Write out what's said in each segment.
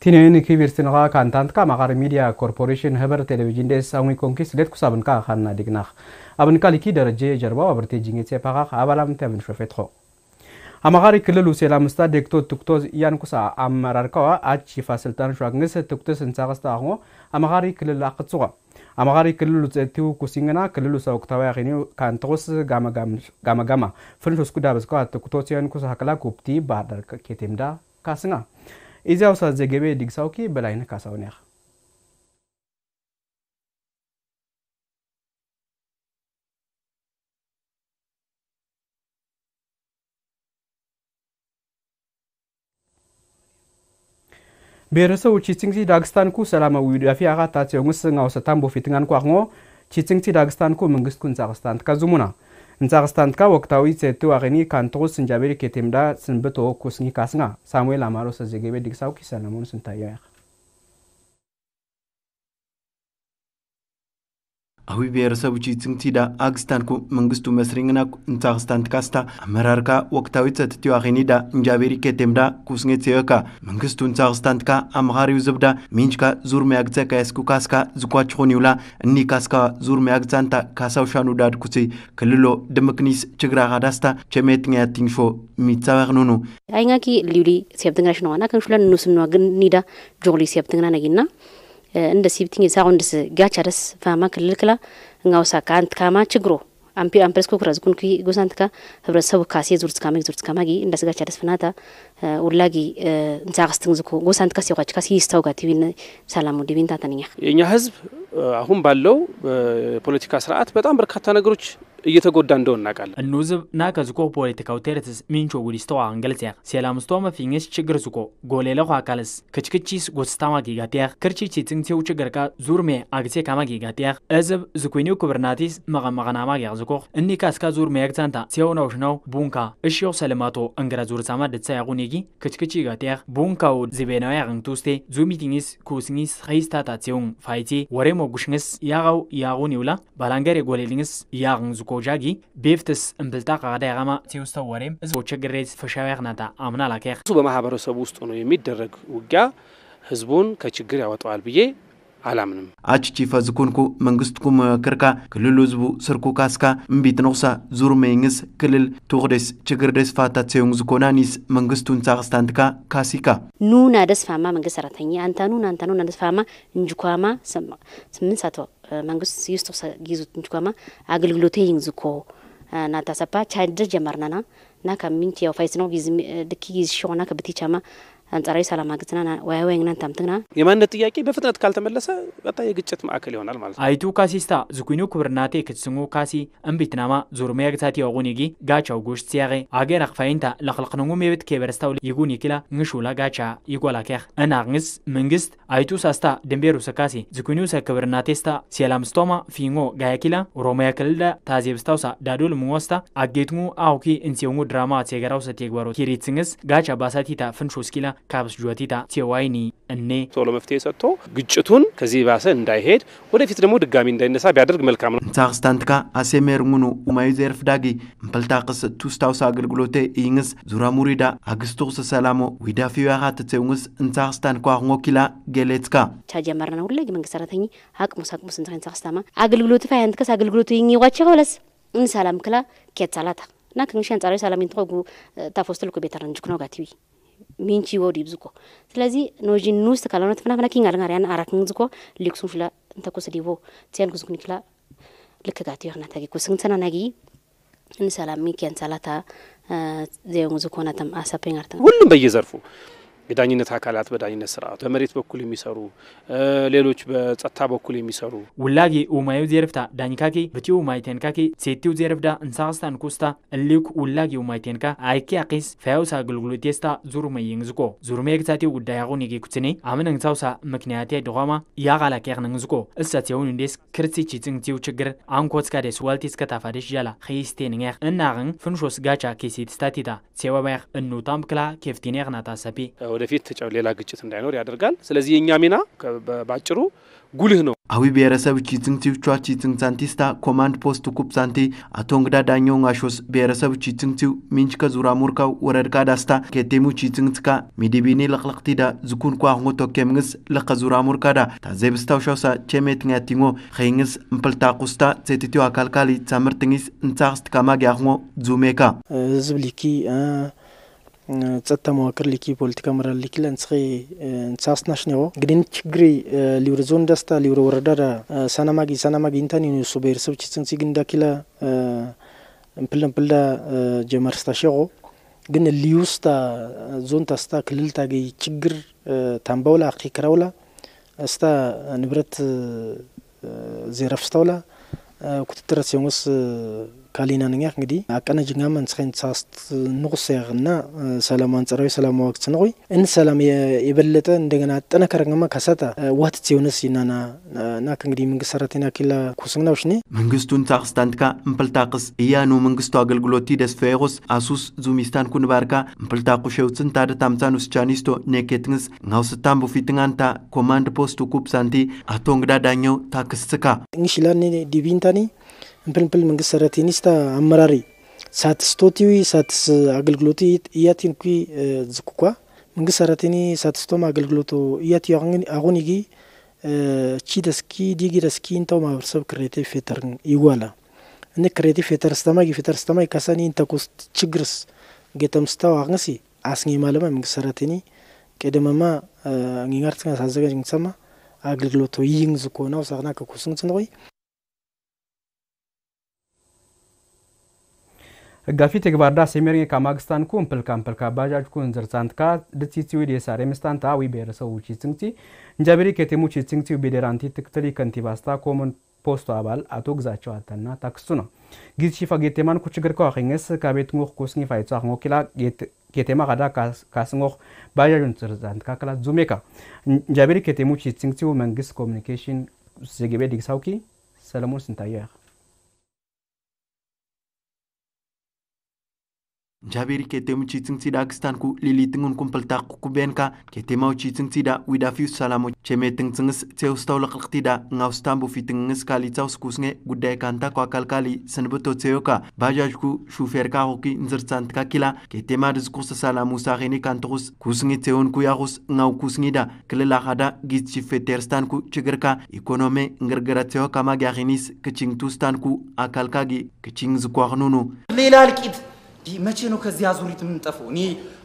tinen kivirsinqa kantantqa maqar midiya korporation heber televizhin des angui konkis let kusabnqa khanna dignaq abnqa liki daraje jarba aberte jingetse paqaq abalam temin shofetxo አማኻሪ ክልል ውሴላ ምስታ ደግቶ ትኩቶዝ እያንኩሳ አመራርከዋ አቺ ፋስልጣን ሸዋግንስ ትኩቶስ እንሳቀስታ አኽሞ አማኻሪ ክልል አቅጽቆ አማኻሪ ክልል ውፀቲው ኩሲንግና ክልል ውሳ ወቅታዊ አኺኒ ካንተቆስ ጋማጋማ ፍንሾስኩ ዳበዝከዋ ትኩቶስ እያንኩሳ ሀቅላ ኩፕቲ ባህዳር ኬቴምዳ ካስና እዚያው ሰዓት ዘገበ ድግሳውኪ በላይነ ካሳውን ያኸ ብሔረሰቡ ቺቲንግቲ ዳግስታንኩ ሰላማዊ ውዳፊ ታትዮ ንስ ሰታም ቦፊትንጋንኩ አኽሞ ቺቲንግቲ ዳግስታንኩ መንግስትኩ ጻቅስታንት ከዙሙና Nzagstantka woktawi zetu agini kantro sinjabiri ketimda sinbeto kusngi kasnga. Samuel Amaro sa zegebe diksaw kisa namun sintayoyak. አዊ ብሔረሰቦች ትንቲዳ ኩ መንግስቱ መስሪንግና እንታክስታንት ካስታ አመራርካ ወቅታዊ ጸትትዮ አኼኒዳ እንጃቤሪ ኬቴምዳ ኩስኔት ሴዮካ መንግስቱ እንታክስታን ትካ አምኻሪው ዝብዳ ሚንችካ ዙር ሚያግዘ ካያስኩ ካስካ ዝኳችኹን ይውላ እኒ ካስካ ዙር ሚያግዛንታ ካሳው ሻኑ ዳድ ኩሲ ክልሎ ድምክኒስ ችግራ ካዳስታ ቸሜትኛ ትንሾ ሚትሳባኽ ኑኑ ኣይንጋኪ ልዩሊ ሴብትንግናሽነዋና ክንሽለን ንስምንዋ ግን ኒዳ ጆኽሊ ሴብትንግና ነጊና እንደ ሲብቲኝ ጋቻ ደስ ፋማ ክልልክላ እንጋውሳ ከአንት ካማ ችግሮ አምፒ አምፕሬስኮ ክረዝ ኩንኩ ካ ህብረተሰቡ ካሴ ዙርትካ ማጊ ዙርትካ ማጊ እንደ ጋቻ ደስ ፍናታ ውላጊ እንሳቅስትን ዝኮ ጎሳንትካ ሲቋች ካሲ ይስታውጋ ቲቪን ሰላሙ ዲቪንታ ተንኛ የእኛ ህዝብ አሁን ባለው ፖለቲካ ስርዓት በጣም በርካታ ነገሮች እየተጎዳ እንደሆን እናቃለን እኑዝብ ናከ ዝኮ ፖለቲካው ቴርትስ ሚንቾ ጉዲስተዋ አንገልጽያ ሴላምስቶ መፊኝስ ችግር ዝኮ ጎሌለ አካልስ ክችክቺስ ጎስታማ ጌጋትያ ክርቺቺ ትንቴው ችግርካ ዙርሜ አግዜ ካማ ጌጋትያ እዝብ ዝኩኒው ክብርናቲስ መቐመቐናማ ጊያ ዝኮ እኒ ካስካ ዙርሜ ያግዛንታ ሴውናውሽ ነው ቡንካ እሽዮ ሰለማቶ እንግረ ዙርሳማ ድትሳ ያቁኒጊ ክችክቺ ጋትያ ቡንካው ዝቤናዊ ያቅንቱስቴ ዙሚቲኝስ ኩስኝስ ኸይስታታትሴውን ፋይቲ ወሬ ሞጉሽንስ ያቀው ያቁኒውላ ባላንገሬ ጎሌሊንስ ያቅን ዝኮ kojagi ቤፍትስ እምብልጣ ቃዳያማ ቴውስተው ወሬም ህዝቦ ችግሬት ፈሻዊያቅናታ አምና ላከያ እሱ በማህበረሰቡ ውስጥ ነው የሚደረግ ውጊያ ህዝቡን ከችግር ያወጣዋል ብዬ አላምንም አችቺ ፈዝኩንኩ መንግስትኩ መወክርካ ክልሉ ህዝቡ ስርኩ ካስካ እምቢት ንኩሳ ዙር መይንግስ ክልል ትቁደስ ችግር ደስ ፋታ ሴዩን ዝኮናኒስ መንግስቱን ሳቅስታንትካ ካሲካ ኑና ደስፋማ መንግስት ሰራተኛ አንታኑን አንታኑን ደስፋማ እንጅኳማ ስምንት ሰዓት መንግስት ይስቶሳ ጊዙትን ኳማ አገልግሎቴ ይንዝኮ ናታሰፓ ቻይደ ጀመርናና ና ከሚንት ያው ፋይስ ነው ጊዝ ድኪ ጊዝ ሾና ከብቲ ቻማ አንጻራዊ ሰላም ወይ ወያወይግናን ታምትግና የማንነት ጥያቄ በፍጥነት ካልተመለሰ በጣ የግጭት ማዕከል ይሆናል ማለት ነው። አይቱ ካሲስታ ዝኩኑ ክብርናቴ ክትስሙ ካሲ እምቢትናማ ዙርሚያ ግታት የዋጉኒጊ ጋቻው ጎሽት ትያቄ አገር አክፋይንታ ለክልክንጉም የብት ከበረስታው ይጉን ይክላ ንሹላ ጋቻ ይጓላከህ እናቅንስ መንግስት አይቱ ሳስታ ድንቤሩ ሰካሲ ዝኩኑ ሰ ክብርናቴስታ ሴላምስቶማ ፊንጎ ጋያኪላ ኦሮሚያ ክልል ታዜብስታውሳ ዳዶል ምወስታ አጌትሙ አውኪ እንሴውሙ ድራማ ሴገራው ሰቴግበሮ ኪሪትስንግስ ጋቻ ባሳቲታ ፍንሾስኪላ ካብስ ጆቲታ ቴዋይኒ እኔ ቶሎ መፍትሄ ሰጥቶ ግጭቱን ከዚህ ባሰ እንዳይሄድ ወደፊት ደግሞ ድጋሚ እንዳይነሳ ቢያደርግ መልካም ነው። ታክስታንትካ አሴሜር ሙኑ ማዩ ዘርፍ ዳጊ እምበልታቅስ ቱስታውስ አገልግሎቴ ኢንግስ ዙራ ሙሪዳ አግስቱቅስ ሰላሞ ዊዳፊዋካ ያካትተውንግስ እንታክስታን ኳ ኪላ ጌሌትካ ቻጀመርና ሁላ መንግስት ሰራተኝ አቅሙስ አቅሙስ እንሳን ሳክስታማ አገልግሎት ፋያንትከስ አገልግሎት ይኝዋቸ ከውለስ እንሰላም ክላ ኬት ሳላታ እና ክንሽ አንጻራዊ ሰላም ንትኸጉ ታፎስትልኩ ቤተረንጅኩ ነው ጋቲዊ ሚንቺ ወዲ ብዝኮ ስለዚ ኖጂ ኑስ ተካላኖ ተፈናፈና ኪን አልጋር ያን አራክን ዝኮ ሊክሱን ፍላ እንተኮስ ዲቦ ቲያን ጉዝኩን ይክላ ልክጋት ይሆና ታጊ ኩስን ተናናጊ እንሰላሚ ኪያን ሰላታ ዘየሙ ዝኮና ተም አሳፔን አርተን ሁሉም በየዘርፉ የዳኝነት አካላት በዳኝነት ስርዓቱ በመሬት በኩል የሚሰሩ ሌሎች በጸጥታ በኩል የሚሰሩ ውላጌ ኡማዩ ዜርፍታ ዳኝካኬ ብቲ ኡማይቴንካኬ ሴቲው ዜርፍዳ እንሳቅስታን ኩስታ እሊኩ ውላጌ ኡማይቴንካ አይኪ አቂስ ፈያውሳ አገልግሎቴስታ ዙሩመይንግዝኮ ዙሩሜ ግታቴ ጉዳይ አቁን የጌኩትኔ አምን እንግሳውሳ ምክንያቴ ድኾማ ያቃላኬቅንግዝኮ እሰት የውን እንዴስ ክርስቲቺ ጽንግቲው ችግር አንኮትስካ ደስ ዋልቲስ ከታፋደሽ ጃላ ኸይስቴንኛኽ እናኽን ፍንሾስ ጋቻ ኬሴትስታቲታ ሴወባይኽ እኑታም ክላ ኬፍቲኔኽ ናታሰፔ ወደፊት ሌላ ግጭት እንዳይኖር ያደርጋል። ስለዚህ የእኛ ሚና ባጭሩ ጉልህ ነው። አዊ ብሔረሰብ ቺቲንግ ቺትንቲዎቿ ቺቲንግ ሳንቲስታ ኮማንድ ፖስት ኩብ ሳንቲ አቶ እንግዳ ዳኛው አሾስ ብሔረሰብ ቺቲንግ ቲው ሚንች ከዙራ ሙርካው ወረድካ ዳስታ ኬቴሙ ትካ ሚዲቢኒ ለቅለቅቲዳ ዝኩንኳ ሆ ቶኬምንስ ለከዙራ ሙርካዳ ታዘብስታው ሻውሳ ቼሜትኛቲሞ ኸይንስ እምፕልታ ቁስታ ሴትትዮ አካልካሊ ታምርትኒስ እንሳክስትካማጊያሆ ዙሜካ ዝብሊኪ ፀጥታ መዋክር ሊኪ ፖለቲካ ምራ ሊኪ ለንስ ንሳስናሽ ኔዎ ግዲን ችግሪ ሊውረ ዞን ደስታ ሊውረ ወረዳ ዳ ሳናማጊ ሳናማጊ እንታን ዩኒሱ ብሔረሰብ ችጽን ሲግንዳ ኪለ እምፕል እምፕል ዳ ጀመርስታ ሸቆ ግን ሊዩስታ ዞን ታስታ ክልል ታገይ ችግር ታንባውላ አኪ ክራውላ እስታ ንብረት ዜረፍስታውላ ኩትትረ ሲሆንስ ንኛ እንግዲህ ኣቀነ ጅንጋመ ንስኸን ሳስት ንቑሰያኽና ሰላም አንጸራዊ ሰላም ዋክት ንኹይ እን ሰላም የበለጠ እንደገና ጠነከረንገማ ካሳታ ዋት የሆነስ ኢናና ናክ እንግዲህ መንግስት ሰራተና ኪላ ኩስንግና ውሽኒ መንግስቱን ሳክስታንትካ እምፕልታቅስ እያኑ መንግስቱ አገልግሎቲ ደስፋይቆስ ኣሱስ ዙሚስታን ኩንባርካ እምፕልታ ሸውፅን ታደ ታምሳን ውስቻኒስቶ ኔኬትንስ ናውስታን ቡፊትንጋንታ ኮማንድ ፖስት ኩብ ሳንቲ ኣቶ እንግዳ ዳኛው ታክስስካ ንሽላኒ ዲቪንታኒ ampilimpily mangisaratenista amirare sady sy tôty io sady sy agilgiloto ia tianiko i jikokoa mangisaranteny sady sy tao mahagilgiloto ia tio agony igi tsidaski digiraski intao mahaberesab kreatif fetarn iwala ane kreatif fetarstamagy fetarstamagy kasany intakos chigrs getamstao agnasy asgny malama mangisaranteny kedemama agnignaritsagna sazagagny tsama agilgiloto igny zokonao sarnaka kosigny tsanoy እጋፊ ተግባርዳ ሴሜሪ ካማግስታን ኩን ፕልካን ፕልካ ባጃጅ ኩን ካ ዝርሳንትካ ድቲቲዊ ዴሳር የምስታንታ ዊ ብሔረሰቡ ቺስንግቲ እንጃቤሪ ኬቴሙ ቺስንግቲ ቢዴራንቲ ትክትሊ ከንቲባስታ ኮመን ፖስቶ አባል አቶ ግዛቸው አተና ታክሱ ነው ጊዝ ሺፋ ጌቴማን ኩች ግር ከዋኸኝስ ካቤት ንጎህ ኮስኒ ፋይቶ አኽሞ ኪላ ኬቴማ ኸዳ ካስንጎህ ባጃጁን ዝርዛንትካ ክላ ዙሜካ እንጃቤሪ ኬቴሙ ቺስንግቲው መንግስት ኮሚኒኬሽን ዜጌቤ ዲግሳውኪ ሰለሞን ስንታየ Jabiri kete mu citing sida akistan ku lili tingun kumpel tak ku benka kete mau citing sida wida fiu salamu ceme ting tingis teu stau lakak tida ngau stambu fi tingis kali tau skusnge gudai kanta ko akal kali senbeto teuka bajaj ku shufer ka hoki nzir sant ka kila kete ma diz salamu sareni kantrus kusnge teun ku yarus ngau kusngi da kelela hada git ci feterstan ku cigirka ekonome ngirgira teuka ma garinis kicing tustan ku akal kagi kicing zukwarnunu lilal kit መቼ ነው ከዚህ አዙሪት የምንጠፋው? እኔ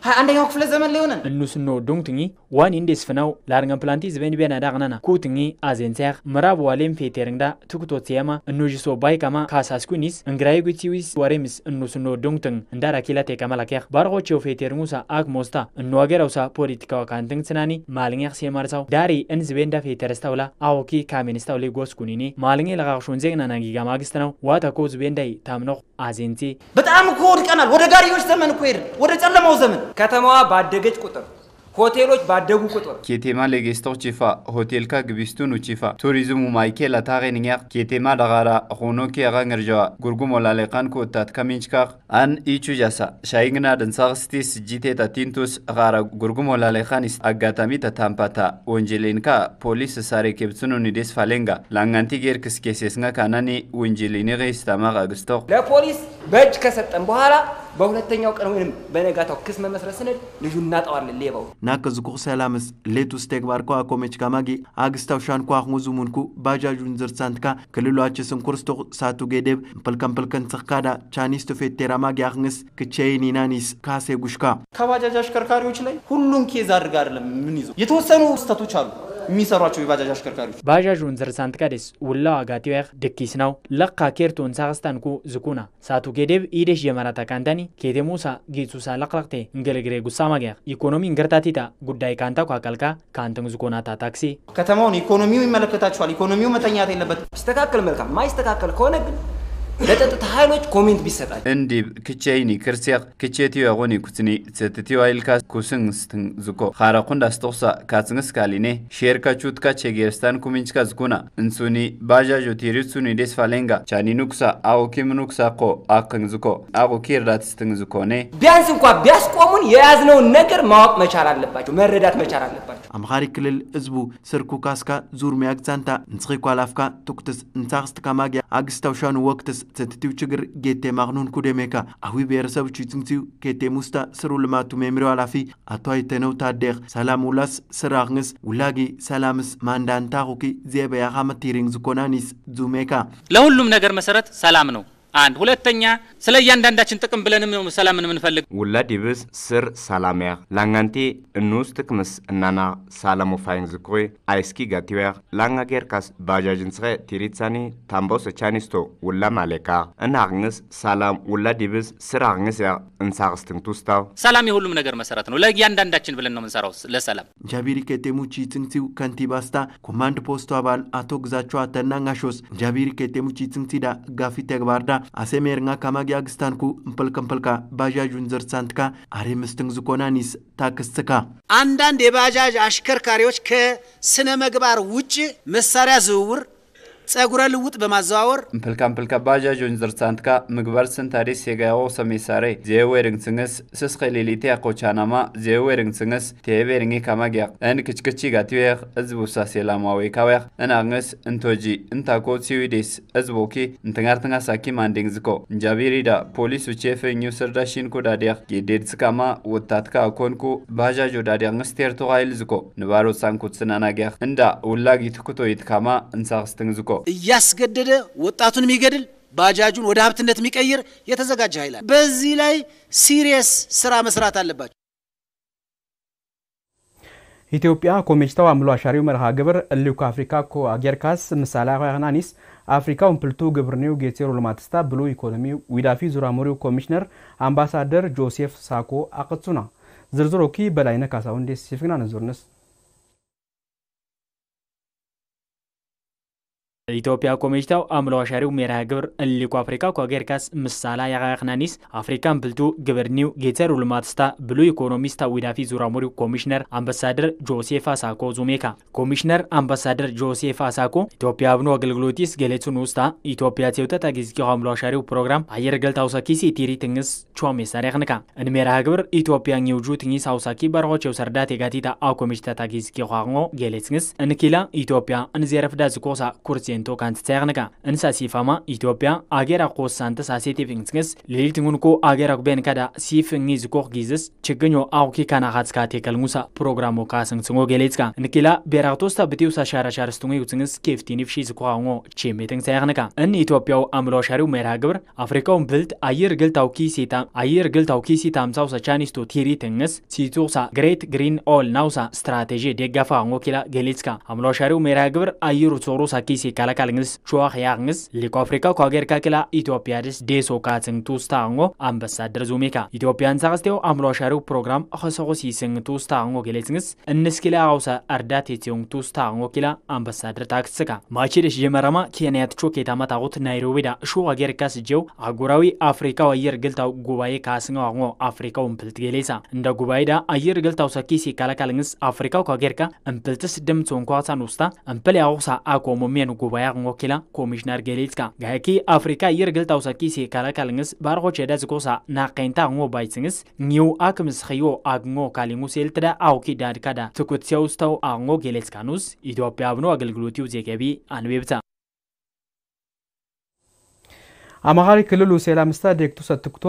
21ኛው ክፍለ ዘመን ሊሆነን ሆነን እንሱኖ ዱንግትኝ ዋን እንዴስ ፍናው ላርንገን ፕላንቲዝ ቤና ዳቅናና ኩትኝ አዜንሰያቅ ምራብ ዋሌም ፌቴርንግዳ ትኩቶት ሲያማ እኖጅሶ ባይካማ ካሳስኩኒስ እንግራይ ጉቲዊስ ወሬምስ እንሱኖ ዱንግትን እንዳራ ኪላት የቀመላኪያቅ ባርቆቼው ፌቴርንጉሳ አክሞስታ እንዋገራውሳ ፖለቲካዋ ካንትን ስናኒ ማልኛቅ ሴማርሳው ዳሪ እን እንዝቤንዳ ፌተረስታውላ አወኪ ካሜንስታው ላይ ጎስኩኒኔ ማልኛ ለቃቅሹን ዜግና ጊጋ ማግስት ነው ዋተኮ ዝቤንዳይ ታምኖ አዜንሴ በጣም እኮ ወድቀናል። ወደ ጋሪዮች ዘመን እኮ ሄድን፣ ወደ ጨለማው ዘመን ከተማዋ ባደገች ቁጥር ሆቴሎች ባደጉ ቁጥር ኬቴማ ለጌስቶች ቺፋ ሆቴል ካ ግቢስቱኑ ቺፋ ቱሪዝሙ ማይኬ ላታገንኛቅ ኬቴማ ለጋራ ሆኖ ንርጃዋ ጉርጉሞ ላለቃን ኩእታት ከሚንችካ አን ኢቹ ጃሳ ሻይግና ድንሳቅስቲስ ጂቴታ ተቲንቱስ ጋራ ጉርጉሞ ላለቃንስ አጋታሚ ተታምፓታ ወንጀሌንካ ፖሊስ ሳሬ ኬብትኑ ኒዴስ ፋሌንጋ ላንጋንቲ ጌር ክስኬሴስንጋ ካናኒ ወንጀሌኒሬ ስተማቅ አግስቶቅ ለፖሊስ በእጅ ከሰጠን በኋላ በሁለተኛው ቀን ወይም በነጋታው ክስ መመስረት ስንል ልጁ እናጠዋለን። ሌባው ናከ ዝቁቕ ሰላምስ ሌቱስ ተግባር ኳ ኮሜች ካማጊ አግስታው ሻንኳ ሙዙ ሙንኩ ባጃጁን ዝርሳንትካ ክልሏችስን ኩርስቶ ሳቱ ጌደብ mpelkan mpelkan tsakada ቻኒስ ቱፌቴራ ማጊ አክንስ ክቼይኒ ኢናኒስ ካሴ ጉሽካ ከባጃጅ አሽከርካሪዎች ላይ ሁሉም ኬዝ አድርጋ አይደለም ምን ይዞ የተወሰኑ ስተቶች አሉ የሚሰሯቸው የባጃጅ አሽከርካሪዎች ባጃጅ ወንዘርሳን ትቀደስ ውላ ዋጋቲ ድኪስ ነው ለካ ኬርቶን ሳቅስታንኩ ዝኩና ሳቱ ጌዴብ ኢደሽ የመራታ ካንታኒ ኬቴ ሙሳ ጌሱሳ ለቅለቅቴ እንገለግሬ ጉሳ ማግያ ኢኮኖሚ እንገርታቲታ ጉዳይ ካንታ ኳቀልካ ካንተን ዝኮናታ ታክሲ ከተማውን ኢኮኖሚው ይመለከታችኋል። ኢኮኖሚው መተኛት የለበት። ስተካከል መልካም። ማይስተካከል ከሆነ ግን ለጸጥታ ኃይሎች ኮሜንት ቢሰጣቸው እንዲብ ክቼይኒ ክርስያቅ ክቼትዮ ቁኒ ኩትኒ ስትትዮ ይልካ ኩስንስትን ዝኮ ካረኩንዳ ስተኩሳ ካጽንስ ካሊኔ ሼርካ ቹትካ ቼጌርስታን ኩሚንችካ ዝኩና እንሱኒ ባዣዦ ቴሪሱኒ ዴስ ፋሌንጋ ቻኒ ኑኩሳ አውኪም ኑኩሳ ቆ አክን ዝኮ አቁ ኪርዳትስትን ዝኮኔ ቢያንስ እንኳ ቢያስቆሙን የያዝነውን ነገር ማወቅ መቻል አለባቸው፣ መረዳት መቻል አለባቸው። ኣምኻሪ ክልል ህዝቡ ስርኩ ካስካ ዙር ዙርምያግ ዛንታ ንስኺ ኳላፍካ ትኩትስ እንሳኽስትካማግያ ኣግስታውሻኑ ወቅትስ ሰትትው ችግር ጌቴ ማኽኑን ኩደሜካ ኣዊ ብሔረሰብ ችትንትዩ ኬቴ ሙስታ ስሩ ልማቱ ሜምሪዮ ኣላፊ ኣቶ ኣይተነው ታደኽ ሰላም ውላስ ስራኽንስ ውላጊ ሰላምስ ማንዳንታኹኪ ዜበያኻ መቲሪንግ ዝኮናኒስ ዙሜካ ለሁሉም ነገር መሰረት ሰላም ነው አንድ ሁለተኛ ስለ እያንዳንዳችን ጥቅም ብለንም ነው ሰላም የምንፈልግ ውላ ዲብስ ስር ሳላሚያ ላንጋንቴ እንውስ ትክምስ እናና ሳላሞ ፋይን ዝኩሪ አይስኪ ጋቲዌር ላንጋ ጌርካስ ባጃጅንስኸ ቲሪትሳኒ ታምቦስ ቻኒስቶ ውላ ማሌካ እናርንስ ሳላም ውላ ዲብስ ስር አርንስ ያ እንሳርስትን ቱስታው ሰላም የሁሉም ነገር መሰረት ነው። ለእያንዳንዳችን ብለን ነው የምንሰራው ለሰላም ጃቢሪ ኬቴሙቺ ትንቲው ከንቲባስታ ኮማንድ ፖስቱ አባል አቶ ግዛቸው አተና ጃቢሪ ከቴሙቺ ትንሲዳ ጋፊ ተግባርዳ አሴሜርንጋ ካማጊያ ግስታንኩ እምፐልከምፐልካ ባዣዡን ዘርሳንትካ አሬምስትንግ ዝኮናኒስ ታክስትካ አንዳንድ የባጃጅ አሽከርካሪዎች ከስነ ምግባር ውጭ መሳሪያ ዝውውር ጸጉረ ልውጥ በማዘዋወር ምፕልካምፕልካ ባጃጆን ዝርሳንትካ ምግበር ስንታሪ ሴጋዎ ሰሜሳሬ ዜዌርንግስንግስ ስስኸ ሌሊቴ አቆቻናማ ዜዌርንግስንግስ ቴቤርንጌ ካማጊያቅ እን ክችክቺ ጋቲዌኽ እዝቡ ሴላማዌ ካዌኽ እናቅንግስ እንቶጂ እንታኮ ሲዊዴስ እዝቦኪ እንትንጋርትንጋ ሳኪ ማንዴንግዝኮ እንጃቢሪዳ ፖሊስ ውቼፍ ኙ ስርዳሺን ኮ ጌዴድ ስካማ ወታትካ አኮንኩ ባጃጆ ዳዲያ ዳዲያቅንግስ ቴርቶኻይል ዝኮ ንባሮ ሳንኩት ስናናጊያኽ እንዳ ውላጊት ውላጊትኩቶ ይትካማ ዝኮ እያስገደደ ወጣቱን የሚገድል ባጃጁን ወደ ሀብትነት የሚቀይር የተዘጋጀ ኃይል በዚህ ላይ ሲሪየስ ስራ መስራት አለባቸው። ኢትዮጵያ ኮሜጅታው አምሎ አሻሪው መርሃ ግብር እልዩከ አፍሪካ ኮ አጌርካስ ምሳሌ ሀናኒስ አፍሪካውን ፕልቱ ግብርኔው ጌቴሮ ልማትስታ ብሉ ኢኮኖሚ ዊዳፊ ዙራሞሪው ኮሚሽነር አምባሳደር ጆሴፍ ሳኮ አቅቱና ዝርዝሮኪ በላይነ ካሳውን ዴስ ሲፍግና ነዙርንስ ኢትዮጵያ ኮሜጅታው አምሎ አሻሪው ሜራ ግብር እሊኩ አፍሪካ ኳጌርካስ ምሳላ ያቃቅናኒስ አፍሪካን ብልቱ ግብርኒው ጌተር ውልማትስታ ብሉ ኢኮኖሚስታ ዊዳፊ ዙራሙሪው ኮሚሽነር አምባሳደር ጆሴፍ አሳኮ ዙሜካ ኮሚሽነር አምባሳደር ጆሴፍ አሳኮ ኢትዮጵያ አብኖ አገልግሎቲስ ገሌቱን ውስታ ኢትዮጵያ ቴውተት አጊዝጊ አምሎ አሻሪው ፕሮግራም አየር ገልት አውሳኪስ የቲሪ ትንግስ ቾሜ እን ሜራ ግብር ኢትዮጵያ ኒውጁ ትኝስ አውሳኪ በረሆቸው ሰርዳት የጋቲታ አኮሜጅታት አጊዝጊ ኳቅሞ ገሌትንግስ እንኪላ ኢትዮጵያ እንዜረፍዳ ዝኮሳ ኩርሴ isheentuu kan tseerniga. Insa siifama Itoophiyaa ageera qoosaan tasaasiitiif insinis liliitiin kun koo ageera kubeen kada siif ngiizi koo giizis chiginyo awki kana hatskaatee kalngusa proograamu kaasin singoo geleetska. Nikila beeraktosta bitiusa shaara shaaristungii utsinnis keeftiiniif shiizi kohaangoo cheemeetin tseerniga. Inni Itoophiyaa amiloo shariu meeraa gibir Afrikaawun bilt ayir giltaw kiisiitaa ayir giltaw kiisiitaa amsawsa chaanistu tiirii tinnis siituusa Great Green All naawsa istiraatejii deeggafaangoo kila geleetska. Amiloo shariu meeraa gibir ayiru tsooruu sakkiisii ካለካልንስ ሸዋህ ያንስ ሊቆ አፍሪካ ኳጌርካ ክላ ኢትዮጵያ ድስ ዴሶ ካትን ቱስታንጎ አምባሳደር ዙሜካ ኢትዮጵያን ሳቅስቴው አምሮ አሻሪው ፕሮግራም ኸሰቁሲ ስን ቱስታንጎ ገሌትንስ እንስኪላ አውሳ አርዳ ቴቴውን ቱስታንጎ ኪላ አምባሳደር ታክስካ ማቺደሽ የመረማ ኬንያት ቾ ኬታማ ታቁት ናይሮቢዳ ሸዋጌርካ ስጀው አጉራዊ አፍሪካው አየር ግልታው ጉባኤ ካስንጎ አንጎ አፍሪካው እምፕልት ገሌሳ እንደ ጉባኤዳ አየር ግልታው ሰኪሲ ካለካልንስ አፍሪካው ኳጌርካ እምፕልትስ ድምፅ እንኳሳን ውስታ እምፕል ያውሳ አቆሞሜን ጉባ ባያ ንወኪላ ኮሚሽነር ገሊልስካ ጋሄኪ አፍሪካ የርግል ታውሰኪ ሴካላካልንስ ባርኮ ቸደ ዝኮሳ ናቀንታ ንዎ ባይትንስ ኒው አክምስኽዮ አግንዎ ካሊንጉ ሴልትደ አውኪ ዳድካዳ ትኩት ሴውስተው አንዎ ገሌልስካኑስ ኢትዮጵያ አብኖ አገልግሎትዩ ዜገቢ አንቤብታ አማኻሪ ክልሉ ሴላምስታ ዴክቱ ሰትኩቶ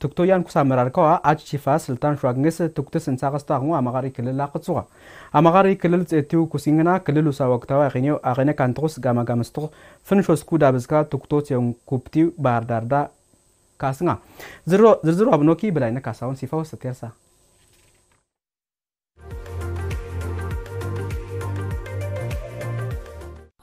tuktoyan kusamerarkawa achchifa siltan shuagnes tuktis insaqastaaqngu amaqari kilil aqatsuqa amaqari kilil ts'etiu kusingana kilil usawaktawa aqinyo aqine kantuqus gamagamastuq finshosku dabizka tukto tseun kuptiu baardarda kasnga zirziru abnoki bilayna kasawun sifa wasatersa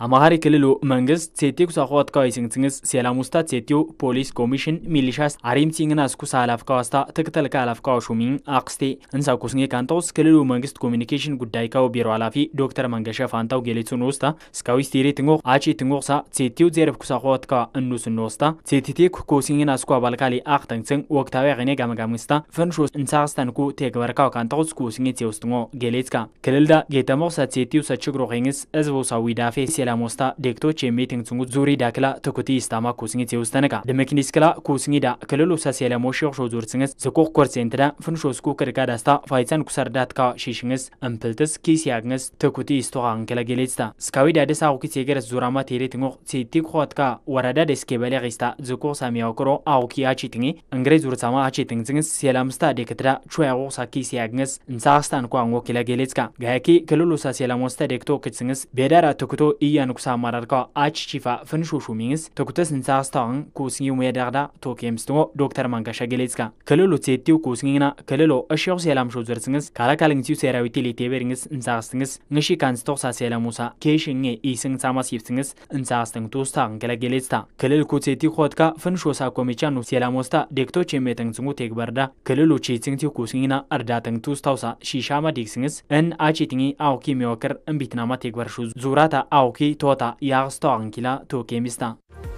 አማሃሪ ክልሉ መንግስት ሴቲ ኩሳኮት ስንግስንግስ ሴላሙስታት ሴቲው ፖሊስ ኮሚሽን ሚሊሻስ አሪም ሲንግን አስኩሳ አላፍ ካዋስታ ትክተል ካላፍ ሹሚን አክስቴ እንሳ ኩስኔ ካንታውስ ክልሉ መንግስት ኮሚኒኬሽን ጉዳይ ካው ቢሮ ኃላፊ ዶክተር መንገሸ ፋንታው ጌሌቱን ወስታ እስካዊ ስቴሪ ትንጎክ አቺ ትንጎክሳ ሴቲው ዜረፍ ኩሳኮት ካ እንዱስን ወስታ ሴቲቴክ ኮሲንግን አስኩ አባልካሌ አቅተንግስን ወቅታዊ ቅኔ ጋመጋምግስታ ፈንሾስ ቴግበር ካው ካንታውስ ኩስኔ ሴውስትንጎ ጌሌትካ ክልልዳ ጌተሞክሳ ሴቴው ሰችግሮ ኸንግስ እዝቦሳዊ ዳፌ ሴላ ዳክላ ሞስታ ዴክቶች የሜቲንግ ጽንጉ ዙሪ ዳክላ ትኩቲ ስታማ ኩስኝ ሲውስ ተነጋ ክላ ኩስኝ ዳ ክልሉ ሰሴለ ሞሽ ሾ ዙር ስንስ ዝቆቅ ኮርሴንት ዳ ዳስታ ፋይሰን ኩሰርዳት ካ ሺሽንስ እምፕልትስ ኪስ ያግንስ ትኩቲ ስቶቃ እንክለ ጌሌጽታ ስካዊ ዳደስ አውኪ ሴገረስ ዙራማ ቴሌ ትንቁ ሴቲ ኮት ካ ወረዳ ደስኬበሌ ሪስታ ዝቆቅ ሳሚያው ክሮ አውኪ አቺትኝ እንግሬ ዙር ሳማ አቺትኝ ስንስ ሴላምስታ ዴክት ዳ ቹያቁ ሳኪስ ያግንስ እንሳ አስታንኳ አንጎ ክለ ጋያኪ ክልሉ ሰሴለ ሞስተ ዴክቶ ክትስንስ ቤዳራ ትኩቶ እያ ያ ንጉሳ ማዳርጋ አች ቺፋ ፍንሾሹ ሚንስ ተኩተስ ንሳ አስታዋን ኩስኝ ሙያዳርዳ ቶኬ ዶክተር ማንጋሻ ገሌጽካ ክልሎ ሴቲው ኩስኝና ክልሎ እሽው ሴላም ሾ ዘርስንስ ካላካልንሲው ሴራዊቲ ሊቴቤርንስ ንሳ አስትንስ ንሺ ካንስቶክሳ ሴላሙሳ ኬሽኝ ኢስን ሳማሲፍትንስ ንሳ አስትንግ ቱስታ ንገለ ገሌጽታ ክልል ኩሴቲ ኮትካ ፍንሾ ሳ ኮሚቻ ኑ ሴላሞስታ ዴክቶች የሜተንግዝሙ ቴግበርዳ ክልሎ ቼትንቲ ኩስኝና እርዳተንግ ቱስታውሳ ሺሻማ ዴክስንስ እን አቼትኝ አውኪ ሚወክር እምቢትናማ ቴግበርሹ ዙራታ አውኪ Tui Tota Yarstoran Kila Turkmenistan.